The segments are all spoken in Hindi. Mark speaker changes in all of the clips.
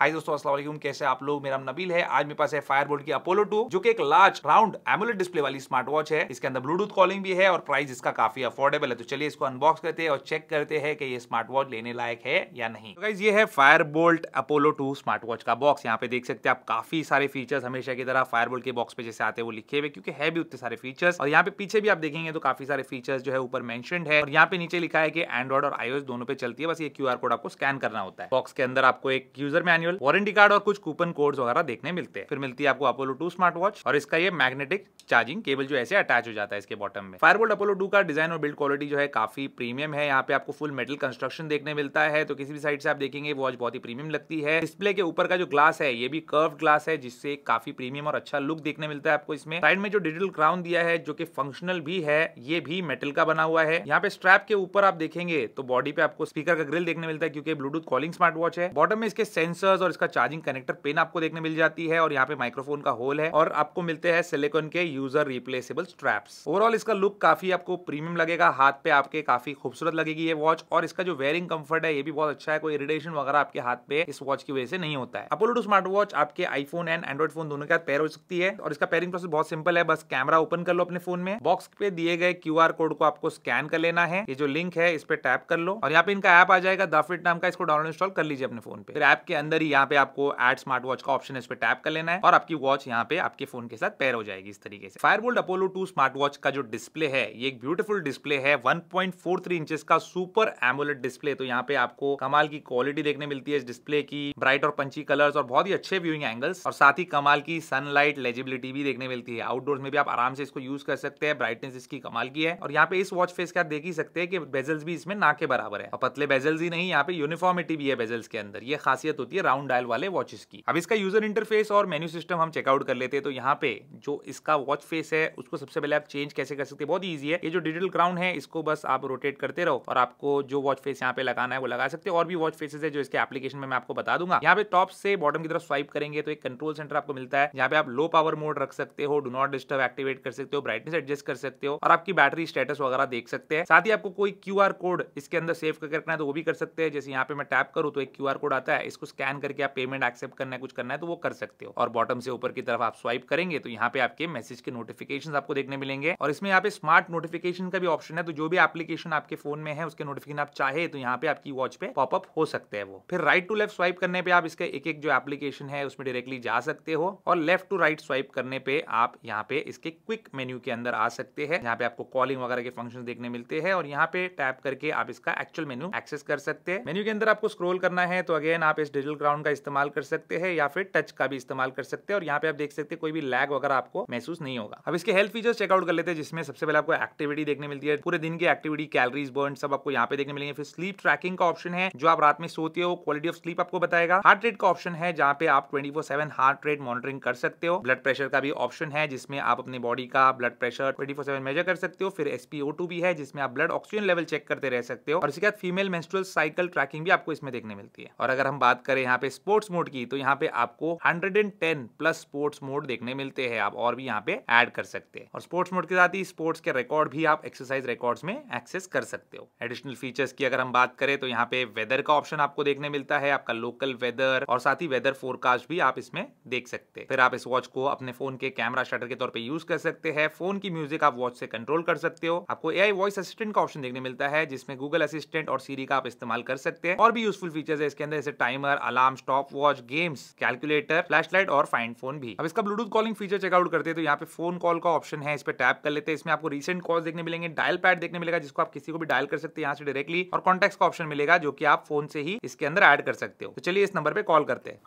Speaker 1: हाय दोस्तों अस्सलाम कैसे आप लोग मेरा नबील है आज मेरे पास है फायर की अपोलो 2 जो कि एक लार्ज राउंड एमुलेट डिस्प्ले वाली स्मार्ट वॉच है इसके अंदर ब्लूटूथ कॉलिंग भी है और प्राइस इसका काफी अफोर्डेबल है तो चलिए इसको अनबॉक्स करते हैं और चेक करते हैं कि ये स्मार्ट वॉच लेने लायक है या नहीं तो ये है Bolt Apollo two smart watch का बॉक्स यहाँ पे देख सकते हैं आप काफी सारे फीचर्स हमेशा की तरह फायर के बॉक्स पे जैसे आते हैं वो लिखे हुए क्योंकि है भी उतने सारे फीचर्स और यहाँ पे पीछे भी आप देखेंगे तो काफी सारे फीचर्स जो है ऊपर मैंशन है और यहाँ पे नीचे लिखा है कि एंड्रॉइड और आईओएस दोनों पे चलती है बस ये क्यू कोड आपको स्कैन करना होता है बॉक्स के अंदर आपको एक user menu manual warranty card और कुछ कूपन कोड्स वगैरह देखने मिलते हैं फिर मिलती है आपको अपोलो टू स्मार्ट वॉच और इसका ये मैग्नेटिक चार्जिंग केबल जो ऐसे अटैच हो जाता है इसके बॉटम में फायरबोल्ट अपोलो टू का डिजाइन और बिल्ड क्वालिटी जो है काफी प्रीमियम है यहाँ पे आपको फुल मेटल कंस्ट्रक्शन देखने मिलता है तो किसी भी साइड से आप देखेंगे वॉच बहुत ही प्रीमियम लगती है डिस्प्ले के ऊपर का जो ग्लास है ये भी कर्व ग्लास है जिससे काफी प्रीमियम और अच्छा लुक देखने मिलता है आपको इसमें साइड में जो डिजिटल क्राउन दिया है जो कि फंक्शनल भी है ये भी मेटल का बना हुआ है यहाँ पे स्ट्रैप के ऊपर आप देखेंगे तो बॉडी पे आपको स्पीकर का ग्रिल देखने मिलता है क्योंकि ब्लूटूथ कॉलिंग स्मार्ट वॉच है बॉटम में इसके सेंसर होल्डर्स और इसका चार्जिंग कनेक्टर पिन आपको देखने मिल जाती है और यहाँ पे माइक्रोफोन का होल है और आपको मिलते हैं सिलिकॉन के यूजर रिप्लेसेबल स्ट्रैप्स ओवरऑल इसका लुक काफी आपको प्रीमियम लगेगा हाथ पे आपके काफी खूबसूरत लगेगी ये वॉच और इसका जो वेयरिंग कंफर्ट है ये भी बहुत अच्छा है कोई इरिटेशन वगैरह आपके हाथ पे इस वॉच की वजह से नहीं होता है अपोलो टू स्मार्ट वॉच आपके आईफोन एंड एंड्रॉइड फोन दोनों के साथ पेयर हो सकती है और इसका पेयरिंग प्रोसेस बहुत सिंपल है बस कैमरा ओपन कर लो अपने फोन में बॉक्स पे दिए गए क्यू कोड को आपको स्कैन कर लेना है ये जो लिंक है इस पर टैप कर लो और यहाँ पे इनका ऐप आ जाएगा फिट नाम का इसको डाउनलोड इंस्टॉल कर लीजिए अपने फोन पे फिर ऐप के अंदर ही यहाँ पे आपको एड स्मार्ट वॉच का ऑप्शन इस पर टैप कर लेना है और आपकी वॉच यहाँ पे आपके फोन के साथ पेयर हो जाएगी इस तरीके से Bolt Apollo two smart watch का जो डिस्प्ले है ये एक ब्यूटीफुल डिस्प्ले है one point four three inches का सुपर एमुलेट डिस्प्ले तो यहाँ पे आपको कमाल की क्वालिटी देखने मिलती है इस डिस्प्ले की ब्राइट और पंची कलर्स और बहुत ही अच्छे व्यूइंग एंगल्स और साथ ही कमाल की सनलाइट लेजिबिलिटी भी देखने मिलती है आउटडोर्स में भी आप आराम से इसको यूज कर सकते हैं ब्राइटनेस इसकी कमाल की है और यहाँ पे इस वॉच फेस के आप देख ही सकते हैं कि बेजल्स भी इसमें ना के बराबर है और पतले बेजल्स ही नहीं यहाँ पे यूनिफॉर्मिटी भी है बेजल्स के अंदर ये खासियत होती है डाउन डायल वाले वॉचेस की अब इसका यूजर इंटरफेस और मेन्यू सिस्टम हम चेकआउट कर लेते हैं तो यहाँ पे जो इसका वॉच फेस है उसको सबसे पहले आप चेंज कैसे कर सकते हैं बहुत ईजी है ये जो डिजिटल क्राउन है इसको बस आप रोटेट करते रहो और आपको जो वॉच फेस यहाँ पे लगाना है वो लगा सकते हो और भी वॉच फेसेस है जो इसके एप्लीकेशन में मैं आपको बता दूंगा यहाँ पे टॉप से बॉटम की तरफ स्वाइप करेंगे तो एक कंट्रोल सेंटर आपको मिलता है यहाँ पे आप लो पावर मोड रख सकते हो डो नॉट डिस्टर्ब एक्टिवेट कर सकते हो ब्राइटनेस एडजस्ट कर सकते हो और आपकी बैटरी स्टेटस वगैरह देख सकते हैं साथ ही आपको कोई क्यू कोड इसके अंदर सेव करके रखना है तो वो भी कर सकते हैं जैसे यहाँ पे मैं टैप करूँ तो एक क्यू कोड आता है इसको स्कैन करके आप पेमेंट एक्सेप्ट करना है कुछ करना है तो वो कर सकते हो और बॉटम से ऊपर की तरफ आप स्वाइप करेंगे तो यहाँ पे आपके मैसेज के नोटिफिकेशन आपको देखने मिलेंगे और इसमें यहाँ पे स्मार्ट नोटिफिकेशन का भी ऑप्शन है तो जो भी एप्लीकेशन आपके फोन में है उसके नोटिफिकेशन आप चाहे तो यहाँ पे आपकी वॉच पे पॉपअप हो सकते हैं वो फिर राइट टू लेफ्ट स्वाइप करने पे आप इसके एक एक जो एप्लीकेशन है उसमें डायरेक्टली जा सकते हो और लेफ्ट टू राइट स्वाइप करने पे आप यहाँ पे इसके क्विक मेन्यू के अंदर आ सकते हैं यहाँ पे आपको कॉलिंग वगैरह के फंक्शन देखने मिलते हैं और यहाँ पे टैप करके आप इसका एक्चुअल मेन्यू एक्सेस कर सकते हैं मेन्यू के अंदर आपको स्क्रोल करना है तो अगेन आप इस डिजिटल ग्राउंड साउंड का इस्तेमाल कर सकते हैं या फिर टच का भी इस्तेमाल कर सकते हैं और यहाँ पे आप देख सकते हैं कोई भी लैग वगैरह आपको महसूस नहीं होगा अब इसके हेल्थ फीचर्स चेकआउट कर लेते हैं जिसमें सबसे पहले आपको एक्टिविटी देखने मिलती है पूरे दिन की एक्टिविटी कैलरीज बर्न सब आपको यहाँ पे देखने मिलेंगे फिर स्लीप ट्रैकिंग का ऑप्शन है जो आप रात में सोते हो क्वालिटी ऑफ स्लीप आपको बताएगा हार्ट रेट का ऑप्शन है जहाँ पे आप ट्वेंटी हार्ट रेट मॉनिटरिंग कर सकते हो ब्लड प्रेशर का भी ऑप्शन है जिसमें आप अपने बॉडी का ब्लड प्रेशर ट्वेंटी मेजर कर सकते हो फिर एसपीओ भी है जिसमें आप ब्लड ऑक्सीजन लेवल चेक करते रह सकते हो और इसके बाद फीमेल मेंस्ट्रुअल साइकिल ट्रैकिंग भी आपको इसमें देखने मिलती है और अगर हम बात करें यहाँ पे पे स्पोर्ट्स मोड की तो यहाँ पे आपको 110 प्लस स्पोर्ट्स मोड देखने मिलते हैं आप और भी यहाँ पे ऐड कर सकते हैं और स्पोर्ट्स मोड के साथ ही स्पोर्ट्स के रिकॉर्ड भी आप एक्सरसाइज रिकॉर्ड्स में एक्सेस कर सकते हो एडिशनल फीचर्स की अगर हम बात करें तो यहाँ पे वेदर का ऑप्शन आपको देखने मिलता है आपका लोकल वेदर और साथ ही वेदर फोरकास्ट भी आप इसमें देख सकते हैं फिर आप इस वॉच को अपने फोन के कैमरा शटर के तौर पर यूज कर सकते हैं फोन की म्यूजिक आप वॉच से कंट्रोल कर सकते हो आपको ए वॉइस असिस्टेंट का ऑप्शन देखने मिलता है जिसमें गूगल असिस्टेंट और सीरी का आप इस्तेमाल कर सकते हैं और भी यूजफुल फीचर्स है इसके अंदर जैसे timer alarm stop watch games calculator flash light और फाइन फोन भी अब इसका ब्लूटूथ कॉलिंग फीचर चेकआउट करते हैं तो यहाँ पे फोन कॉल का ऑप्शन है इस पर टैप कर लेते हैं इसमें आपको रिसेंट कॉल देखने मिलेंगे डायल पैड देखने मिलेगा जिसको आप किसी को भी डायल कर सकते हैं यहाँ से डायरेक्टली और कॉन्टेक्ट का ऑप्शन मिलेगा जो की आप फोन से ही इसके अंदर एड कर सकते हो तो चलिए इस नंबर पर कॉल करते हैं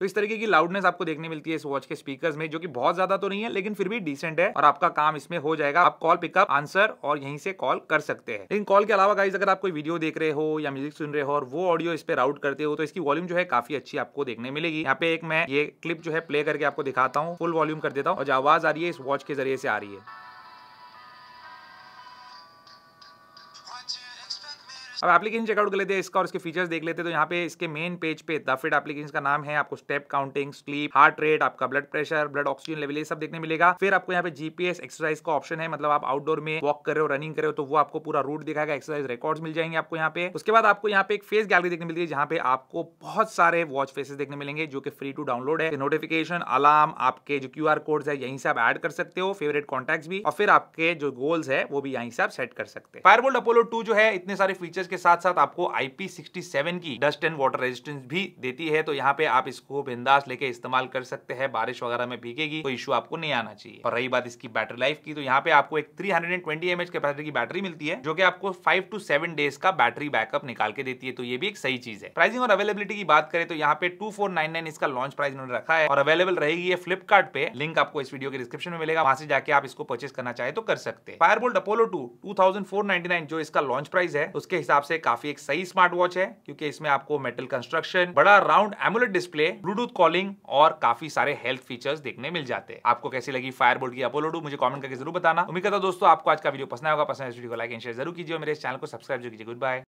Speaker 1: तो इस तरीके की लाउडनेस आपको देखने मिलती है इस वॉच के स्पीकर में जो की बहुत ज्यादा तो नहीं है लेकिन फिर भी डिसेंट है और आपका काम इसमें हो जाएगा आप कॉल पिकअप आंसर और यहीं से कॉल कर सकते हैं लेकिन कॉल के अलावा गाइज अगर आप कोई वीडियो देख रहे हो या म्यूजिक सुन रहे हो और वो ऑडियो इस पे राउट करते हो तो इसकी वॉल्यूम जो है काफी अच्छी आपको देखने मिलेगी यहाँ पे एक मैं ये क्लिप जो है प्ले करके आपको दिखाता हूँ फुल वॉल्यूम कर देता हूँ और जो आवाज आ रही है इस वॉच के जरिए से आ रही है अब एप्लीकेशन चेकआउट कर लेते हैं इसका और इसके फीचर्स देख लेते हैं तो यहाँ पे इसके मेन पेज पे दफिट एप्लीकेशन का नाम है आपको step counting sleep heart rate आपका blood pressure blood oxygen level ये सब देखने मिलेगा फिर आपको यहाँ पे जीपीएस एक्सरसाइज का ऑप्शन है मतलब आप आउटडोर में वॉक कर रहे हो रनिंग कर रहे हो तो वो आपको पूरा रूट दिखाएगा एक्सरसाइज रिकॉर्ड मिल जाएंगे आपको यहाँ पे उसके बाद आपको यहाँ पे एक फेस गैलरी देखने मिलती है जहाँ पे आपको बहुत सारे वॉच फेसेस देखने मिलेंगे जो कि फ्री टू डाउनलोड है नोटिफिकेशन अलार्म आपके जो क्यू आर कोड्स है यहीं से आप एड कर सकते हो फेवरेट कॉन्टेक्ट भी और फिर आपके जो गोल्स है वो भी यहीं से आप सेट कर सकते हैं फायरबोल्ट अपोलो टू जो है इतने सारे फीचर्स के साथ साथ आपको IP67 की डस्ट एंड वाटर रेजिस्टेंस भी देती है तो यहाँ पे आप इसको बिंदास लेके इस्तेमाल कर सकते हैं बारिश वगैरह में भीगेगी तो इशू आपको नहीं आना चाहिए और रही बात इसकी बैटरी लाइफ की तो यहाँ पे आपको एक 320 हंड्रेड कैपेसिटी की बैटरी मिलती है जो कि आपको फाइव टू सेवन डेज का बैटरी बैकअप निकाल के देती है तो ये भी एक सही चीज है प्राइसिंग और अवेलेबिलिटी की बात करें तो यहाँ पे टू इसका लॉन्च प्राइस उन्होंने रखा है और अवेलेबल रहेगी फ्लिपकार्ट पे लिंक आपको इस वीडियो के डिस्क्रिप्शन में मिलेगा वहां से जाके आप इसको परचेस करना चाहे तो कर सकते हैं फायरबोल्ट अपोलो टू टू जो इसका लॉन्च प्राइस है उसके हिसाब हिसाब से काफी एक सही स्मार्ट वॉच है क्योंकि इसमें आपको मेटल कंस्ट्रक्शन बड़ा round AMOLED display Bluetooth calling और काफी सारे हेल्थ फीचर्स देखने मिल जाते हैं आपको कैसी लगी फायरबोल्ट की अपोलो मुझे कॉमेंट करके जरूर बताना उम्मीद करता दोस्तों आपको आज का वीडियो पसंद आएगा पसंद तो वीडियो को लाइक एंड शेयर जरूर कीजिए मेरे चैनल को सब्सक्राइब जो कीजिए गुड बाय